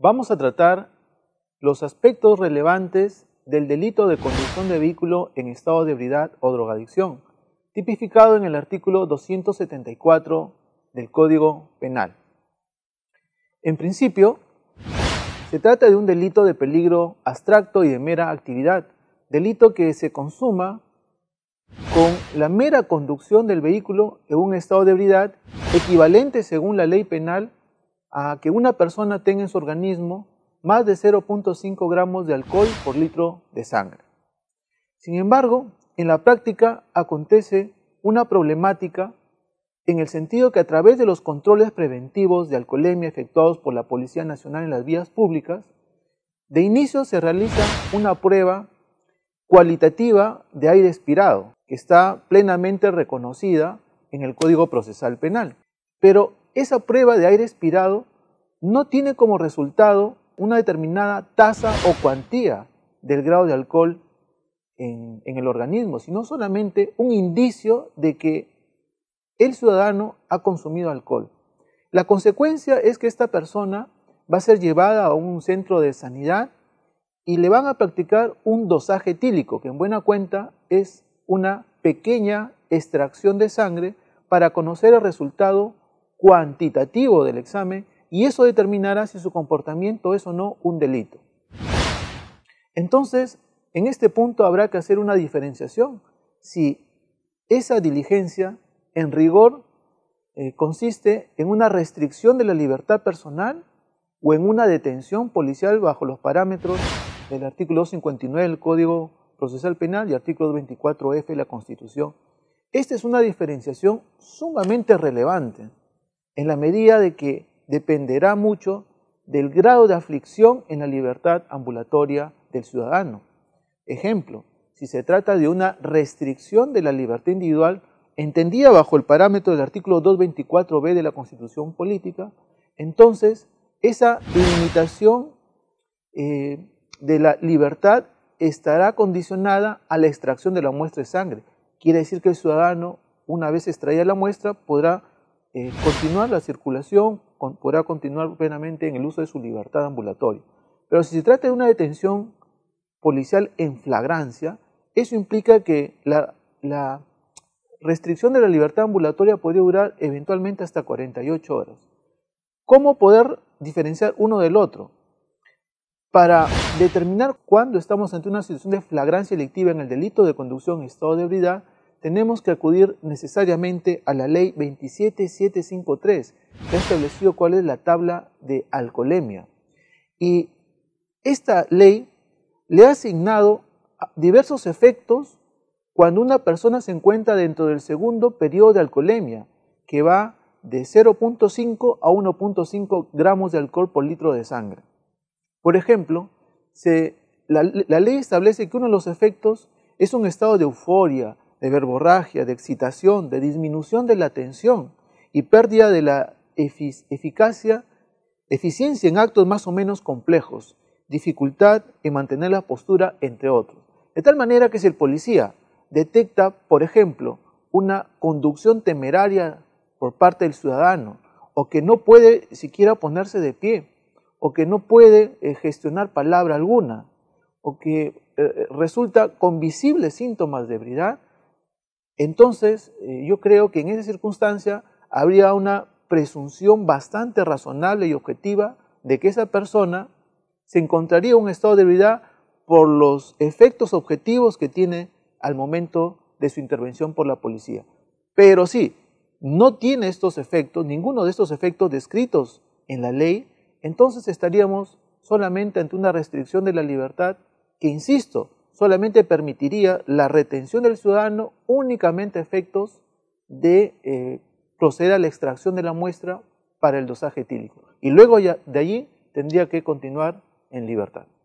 Vamos a tratar los aspectos relevantes del delito de conducción de vehículo en estado de ebriedad o drogadicción, tipificado en el artículo 274 del Código Penal. En principio, se trata de un delito de peligro abstracto y de mera actividad, delito que se consuma con la mera conducción del vehículo en un estado de ebriedad equivalente según la ley penal a que una persona tenga en su organismo más de 0.5 gramos de alcohol por litro de sangre. Sin embargo, en la práctica acontece una problemática en el sentido que a través de los controles preventivos de alcoholemia efectuados por la Policía Nacional en las vías públicas, de inicio se realiza una prueba cualitativa de aire expirado, que está plenamente reconocida en el Código Procesal Penal. Pero esa prueba de aire expirado no tiene como resultado una determinada tasa o cuantía del grado de alcohol en, en el organismo, sino solamente un indicio de que el ciudadano ha consumido alcohol. La consecuencia es que esta persona va a ser llevada a un centro de sanidad y le van a practicar un dosaje tílico, que en buena cuenta es una pequeña extracción de sangre para conocer el resultado cuantitativo del examen y eso determinará si su comportamiento es o no un delito. Entonces, en este punto habrá que hacer una diferenciación si esa diligencia en rigor, eh, consiste en una restricción de la libertad personal o en una detención policial bajo los parámetros del artículo 2.59 del Código Procesal Penal y artículo 24F de la Constitución. Esta es una diferenciación sumamente relevante en la medida de que dependerá mucho del grado de aflicción en la libertad ambulatoria del ciudadano. Ejemplo, si se trata de una restricción de la libertad individual entendida bajo el parámetro del artículo 224b de la Constitución Política, entonces esa limitación eh, de la libertad estará condicionada a la extracción de la muestra de sangre. Quiere decir que el ciudadano, una vez extraída la muestra, podrá eh, continuar la circulación, podrá continuar plenamente en el uso de su libertad ambulatoria. Pero si se trata de una detención policial en flagrancia, eso implica que la restricción de la libertad ambulatoria podría durar eventualmente hasta 48 horas. ¿Cómo poder diferenciar uno del otro? Para determinar cuándo estamos ante una situación de flagrancia electiva en el delito de conducción en estado de ebriedad, tenemos que acudir necesariamente a la ley 27753, que ha establecido cuál es la tabla de alcoholemia. Y esta ley le ha asignado diversos efectos cuando una persona se encuentra dentro del segundo periodo de alcoholemia, que va de 0.5 a 1.5 gramos de alcohol por litro de sangre. Por ejemplo, la, ley establece que uno de los efectos es un estado de euforia, de verborragia, de excitación, de disminución de la atención y pérdida de la eficacia, eficiencia en actos más o menos complejos, dificultad en mantener la postura, entre otros. De tal manera que si el policía detecta, por ejemplo, una conducción temeraria por parte del ciudadano, o que no puede siquiera ponerse de pie, o que no puede eh, gestionar palabra alguna, o que eh, eh, resulta con visibles síntomas de ebriedad, entonces yo creo que en esa circunstancia habría una presunción bastante razonable y objetiva de que esa persona se encontraría en un estado de ebriedad por los efectos objetivos que tiene al momento de su intervención por la policía. Pero sí, no tiene estos efectos, ninguno de estos efectos descritos en la ley, entonces estaríamos solamente ante una restricción de la libertad que, insisto, solamente permitiría la retención del ciudadano únicamente efectos de eh, proceder a la extracción de la muestra para el dosaje etílico. Y luego de allí tendría que continuar en libertad.